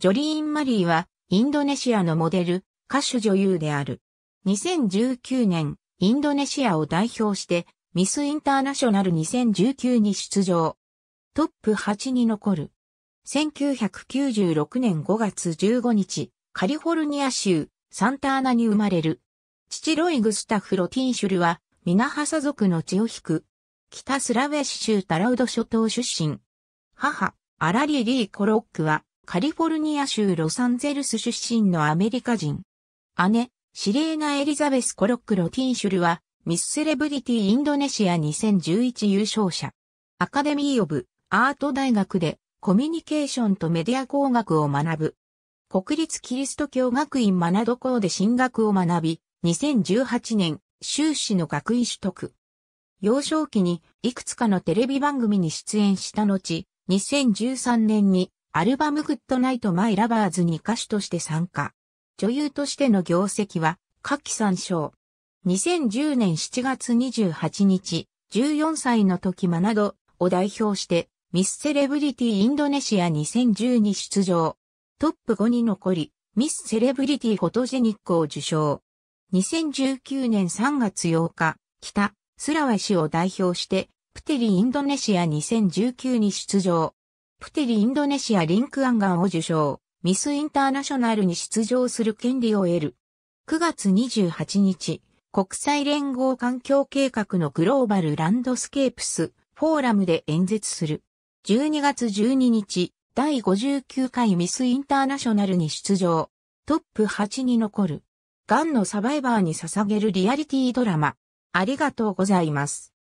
ジョリーン・マリーは、インドネシアのモデル、歌手女優である。2019年、インドネシアを代表して、ミス・インターナショナル2019に出場。トップ8に残る。1996年5月15日、カリフォルニア州、サンターナに生まれる。父ロイグ・スタフ・ロティンシュルは、ミナハサ族の血を引く。北スラウェシ州タラウド諸島出身。母、アラリ・リー・コロックは、カリフォルニア州ロサンゼルス出身のアメリカ人。姉、シレーナ・エリザベス・コロック・ロティンシュルは、ミスセレブリティ・インドネシア2011優勝者。アカデミー・オブ・アート大学で、コミュニケーションとメディア工学を学ぶ。国立キリスト教学院マナド校で進学を学び、2018年、修士の学位取得。幼少期にいくつかのテレビ番組に出演した後、2013年にアルバムグッドナイトマイラバーズに歌手として参加。女優としての業績は、夏季参照。2010年7月28日、14歳の時マナドを代表して、ミスセレブリティインドネシア2010に出場。トップ5に残り、ミスセレブリティフォトジェニックを受賞。2019年3月8日、北、スラワ氏を代表して、プテリインドネシア2019に出場。プテリインドネシアリンクアンガンを受賞、ミスインターナショナルに出場する権利を得る。9月28日、国際連合環境計画のグローバルランドスケープスフォーラムで演説する。12月12日、第59回ミスインターナショナルに出場。トップ8に残る。ガンのサバイバーに捧げるリアリティドラマ。ありがとうございます。